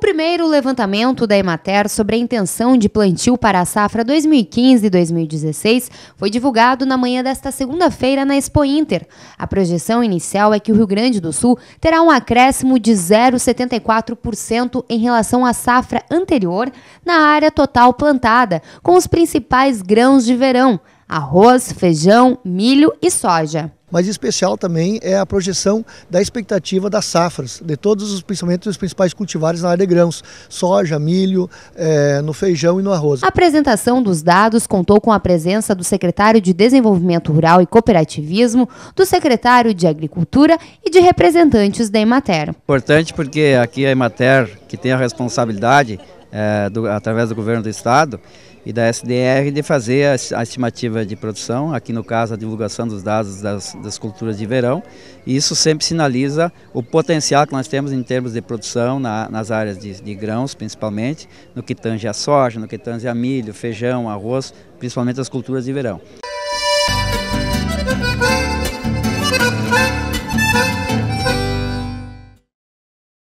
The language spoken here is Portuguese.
primeiro levantamento da Emater sobre a intenção de plantio para a safra 2015-2016 foi divulgado na manhã desta segunda-feira na Expo Inter. A projeção inicial é que o Rio Grande do Sul terá um acréscimo de 0,74% em relação à safra anterior na área total plantada, com os principais grãos de verão: arroz, feijão, milho e soja mas especial também é a projeção da expectativa das safras, de todos os, principalmente os principais cultivares na área de grãos, soja, milho, é, no feijão e no arroz. A apresentação dos dados contou com a presença do secretário de Desenvolvimento Rural e Cooperativismo, do secretário de Agricultura e de representantes da Emater. Importante porque aqui a Emater, que tem a responsabilidade é, do, através do governo do estado, e da SDR de fazer a estimativa de produção, aqui no caso a divulgação dos dados das, das culturas de verão. E isso sempre sinaliza o potencial que nós temos em termos de produção na, nas áreas de, de, grãos, principalmente, no que tange a soja, no que tange a milho, feijão, arroz, principalmente as culturas de verão.